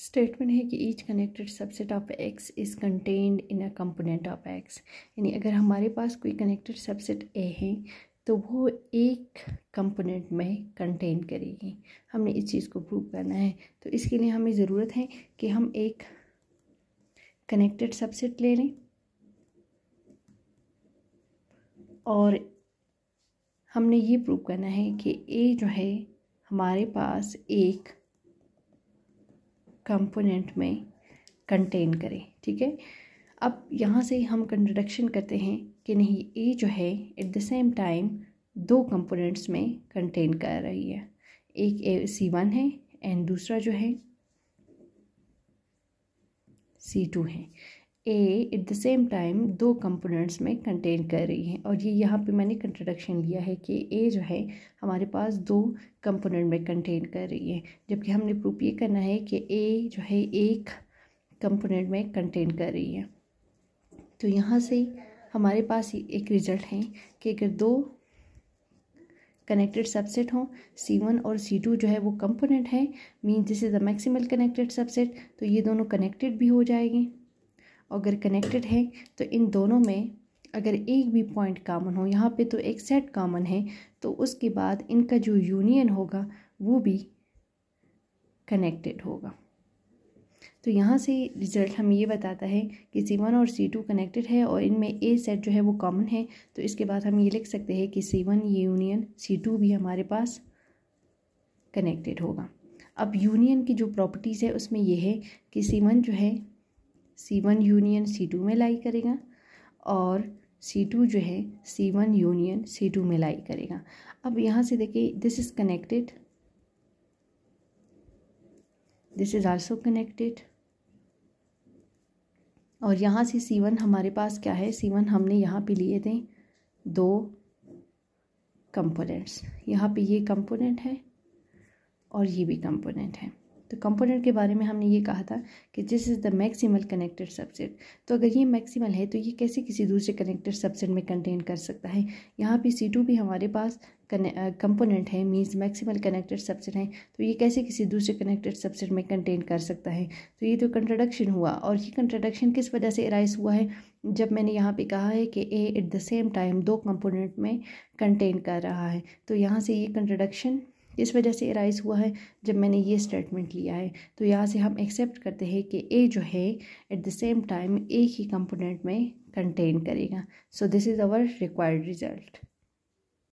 statement है कि each connected subset of X is contained in a component of X यानी अगर हमारे पास कोई कनेक्टेड सबसेट ए है तो वो एक कंपोनेंट में कंटेन करेगी हमने इस चीज़ को प्रूव करना है तो इसके लिए हमें ज़रूरत है कि हम एक कनेक्टेड सबसेट ले लें और हमने ये प्रूव करना है कि ए जो है हमारे पास एक कंपोनेंट में कंटेन करें ठीक है अब यहाँ से हम कंट्रोडक्शन करते हैं कि नहीं ए जो है एट द सेम टाइम दो कंपोनेंट्स में कंटेन कर रही है एक ए सी वन है एंड दूसरा जो है सी टू है A at the same time दो कंपोनेंट्स में कंटेन कर रही है और ये यहाँ पे मैंने कंट्रोडक्शन लिया है कि ए जो है हमारे पास दो कंपोनेंट में कंटेन कर रही है जबकि हमने प्रूफ ये करना है कि ए जो है एक कंपोनेंट में कंटेन कर रही है तो यहाँ से हमारे पास एक रिजल्ट है कि अगर दो कनेक्टेड सबसेट हों सी वन और सी टू जो है वो कंपोनेंट है mean this is the maximal connected subset तो ये दोनों कनेक्टेड भी हो जाएंगे अगर कनेक्टेड है तो इन दोनों में अगर एक भी पॉइंट कामन हो यहाँ पे तो एक सेट कामन है तो उसके बाद इनका जो यूनियन होगा वो भी कनेक्टेड होगा तो यहाँ से रिजल्ट हमें ये बताता है कि सी वन और सी टू कनेक्टेड है और इनमें ए सेट जो है वो कॉमन है तो इसके बाद हम ये लिख सकते हैं कि सी वन ये यूनियन सी टू भी हमारे पास कनेक्टेड होगा अब यूनियन की जो प्रॉपर्टीज़ है उसमें ये है कि सी वन जो है C one union C two में लाई करेगा और सी टू जो है C one union C two में लाई करेगा अब यहाँ से देखिए this is connected this is also connected और यहाँ से सी वन हमारे पास क्या है सी वन हमने यहाँ पे लिए थे दो कंपोनेंट्स यहाँ पे ये कंपोनेंट है और ये भी कंपोनेंट है तो कंपोनेंट के बारे में हमने ये कहा था कि this is the maximal connected subset तो अगर ये मैक्सिमल है तो ये कैसे किसी दूसरे कनेक्टेड सबसेट में कंटेन कर सकता है यहाँ पे सी टू भी हमारे पास कंपोनेंट है मींस मैक्सिमल कनेक्टेड सबसेट है तो ये कैसे किसी दूसरे कनेक्टेड सबसेट में कंटेन कर सकता है तो ये तो कंट्रोडक्शन हुआ और ये कंट्रोडक्शन किस वजह से राइज हुआ है जब मैंने यहाँ पे कहा है कि A at the same time दो कंपोनेंट में कंटेन कर रहा है तो यहाँ से ये कंट्रोडक्शन इस वजह से एराइज हुआ है जब मैंने ये स्टेटमेंट लिया है तो यहाँ से हम एक्सेप्ट करते हैं कि ए जो है एट द सेम टाइम एक ही कंपोनेंट में कंटेन करेगा so this is our required result